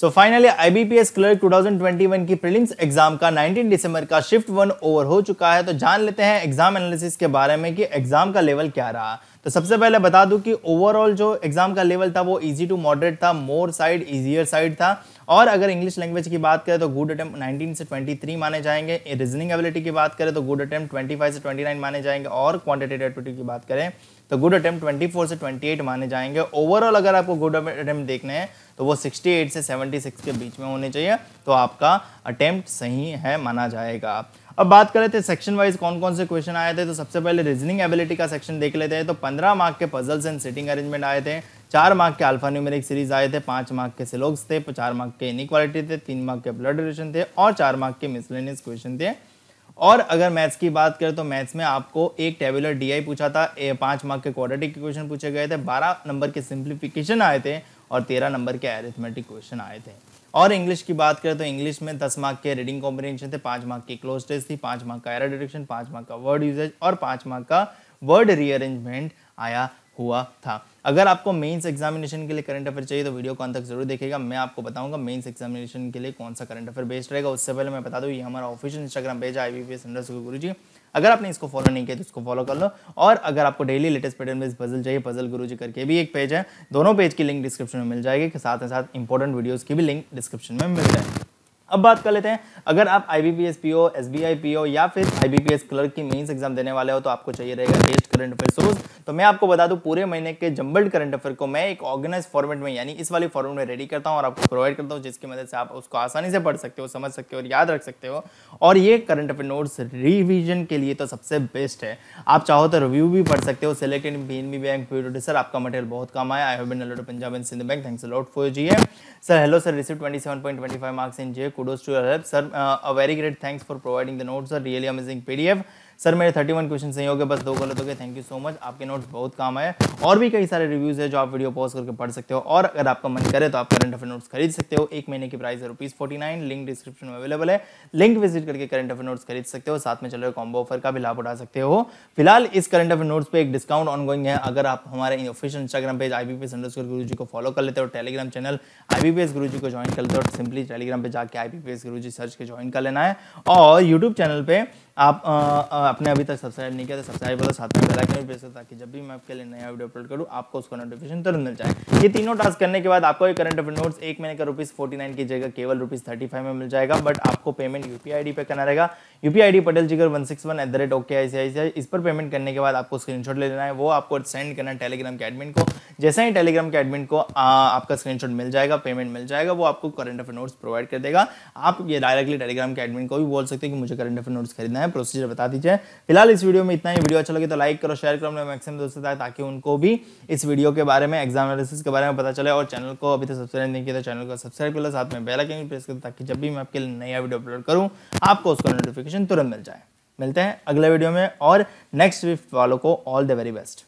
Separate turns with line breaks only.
So finally IBPS clerk 2021 की prelims exam का 19 दिसंबर का शिफ्ट वन ओवर हो चुका है तो जान लेते हैं एग्जाम एनालिसिस के बारे में कि एग्जाम का लेवल क्या रहा तो सबसे पहले बता दूं कि ओवरऑल जो एग्जाम का लेवल था वो इजी टू मॉडरेट था मोर साइड इजियर साइड था और अगर इंग्लिश लैंग्वेज की बात करें तो गुड अटैम्प नाइनटीन से ट्वेंटी थ्री माने जाएंगे रीजनिंग एबिलिटी की बात करें तो गुड अटैम्प ट्वेंटी फाइव से ट्वेंटी नाइन माने जाएंगे और क्वांटिटेटिव एबिलिटी की बात करें तो गुड अटैम्प्ट फोर से ट्वेंटी एट माने जाएंगे ओवरऑल अगर आपको गुड अटैम्प्ट देखने हैं तो वो सिक्सटी एट से सेवेंटी सिक्स के बीच में होने चाहिए तो आपका अटैम्प्ट सही है माना जाएगा अब बात करें थे सेक्शन वाइज कौन कौन से क्वेश्चन आए थे तो सबसे पहले रीजनिंग एबिलिटी का सेक्शन देख लेते हैं तो पंद्रह मार्क के पजल्स एंड सिटिंग अरेंजमेंट आए थे चार मार्क के अल्फा न्यूमेरिक सीरीज आए थे पाँच मार्क के सिलोग्स थे चार मार्क के इनिक्वालिटी थे तीन मार्क के ब्लड रिलेशन थे और चार मार्क के मिसलेनियस क्वेश्चन थे और अगर मैथ्स की बात करें तो मैथ्स में आपको एक टेबुलर डीआई पूछा था पाँच मार्क के क्वाड्रेटिक क्वेश्चन पूछे गए थे बारह नंबर के सिंप्लीफिकेशन आए थे और तेरह नंबर के एरिथमेटिक क्वेश्चन आए थे और इंग्लिश की बात करें तो इंग्लिश में दस मार्क के रीडिंग कॉम्बिनेशन थे पांच मार्क की क्लोज टेस्ट थी पांच मार्क का एरर डिटेक्शन पांच मार्क का वर्ड यूजेज और पांच मार्क का वर्ड रीअरेंजमेंट आया हुआ था अगर आपको मेंस एग्जामिनेशन के लिए करंट अफेयर चाहिए तो वीडियो को अंत तक जरूर देखेगा मैं आपको बताऊंगा मेंस एग्जामिनेशन के लिए कौन सा करंट अफेयर बेस्ट रहेगा उससे पहले मैं बता दूं ये हमारा ऑफिशियल इंस्टाग्राम पेज है आई बी गुरु जी अगर आपने इसको फॉलो नहीं किया तो इसको फॉलो कर लो और अगर आपको डेली लेटेस्ट पैटर्न में पजल चाहिए पजल गुरु जी करके भी एक पेज है दोनों पेज की लिंक डिस्क्रिप्शन में मिल जाएगी साथ ही साथ इंपॉर्टेंट वीडियोज़ की भी लिंक डिस्क्रिप्शन में मिल जाएगी अब बात कर लेते हैं अगर आप I B P S P O S B I P O या फिर I B P S clerk की मेन्स एग्जाम देने वाले हो तो आपको चाहिए रहेगा बेस्ट करंट अफेयर रोज तो मैं आपको बता दूं पूरे महीने के जम्बल्ड करंट अफेयर को मैं एक ऑर्गेनाइज फॉर्मेट में यानी इस वाले फॉर्मेट में रेडी करता हूँ और आपको प्रोवाइड करता हूँ जिसकी मदद से आप उसको आसानी से पढ़ सकते हो समझ सकते हो और याद रख सकते हो और ये करंट अफेयर नोट्स रिविजन के लिए तो सबसे बेस्ट है आप चाहो तो रिव्यू भी पढ़ सकते हो selected B N B bank sir आपका मटेरियल बहुत कम आया I have been Punjab and Sindh bank thanks lot for जी sir hello sir receive twenty seven point twenty five marks in J Kudos to your help, sir. Uh, a very great thanks for providing the notes. A really amazing PDF. Sir मेरे thirty one question सही हो गए बस दो गलत हो गए thank you so much आपके नोट्स बहुत काम आए और भी कई सारे रिव्यूज़ है जो आप वीडियो पॉज करके पढ़ सकते हो और अगर आपका मन करे तो आप करंट अफेयर नोट्स खरीद सकते हो एक महीने की प्राइस है rupees forty nine link description में अवेलेबल है लिंक विजिट करके करंट अफेयर नोट्स खरीद सकते हो साथ में चल रहे कॉम्बो ऑफर का भी लाभ उठा सकते हो फिलहाल इस करंट अफेयर नोट्स पर एक डिस्काउंट ऑनगोइंग है अगर आप हमारे official Instagram page I B Guru ji को फॉलो कर लेते हो टेलीग्राम चैनल आई बी गुरु जी को ज्वाइन कर लेते हो सिंपली टेलीग्राम पर जाकर आई बी गुरु जी सर्च के ज्वाइन कर लेना है और यूट्यूब चैनल पर आप आपने अभी तक सब्सक्राइब नहीं किया तो सब्सक्राइब करो साथ में बेल आइकन भी प्रेस करो ताकि जब भी मैं आपके लिए नया वीडियो अपलोड करूँ आपको उसका नोटिफिकेशन तुरंत मिल जाए ये तीनों टास्क करने के बाद आपको ये करंट अफेयर नोट्स एक महीने का रुपीज़ फोर्टी नाइन की जगह केवल रुपीज़ थर्टी फाइव में मिल जाएगा बट आपको payment U P I D पर करना रहेगा U P I D Patel Jigar one six one eight the rate okay I C I C I इस पर पेमेंट करने के बाद आपको स्क्रीनशॉट ले लेना है वो आपको सेंड करना है टेलीग्राम के एडमिन को जैसे ही टेलीग्राम के एडमिन को आ, आपका स्क्रीनशॉट मिल जाएगा पेमेंट मिल जाएगा वो आपको करंट अफेयर नोट्स प्रोवाइड कर देगा आप ये डायरेक्टली टेलीग्राम के एडमिन को भी बोल सकते हैं कि मुझे करंट अफेयर नोट्स खरीदना है प्रोसीजर बता दीजिए फिलहाल इस वीडियो में इतना ही वीडियो अच्छा लगे तो लाइक करो शेयर करो मैक्सिम दोस्तों तक ताकि उनको भी इस वीडियो के बारे में एग्जाम एनालिसिस के बारे में पता चले और चैनल को अभी तक सब्सक्राइब नहीं किया तो चैनल को सब्सक्राइब कर लो साथ में बेल आइकन प्रेस करो ताकि जब भी मैं आपके लिए नया वीडियो अपलोड करूँ आपको उसका नोटिफिकेशन तुरंत मिल जाए मिलते हैं अगले वीडियो में और नेक्स्ट वीक वालों को ऑल द वेरी बेस्ट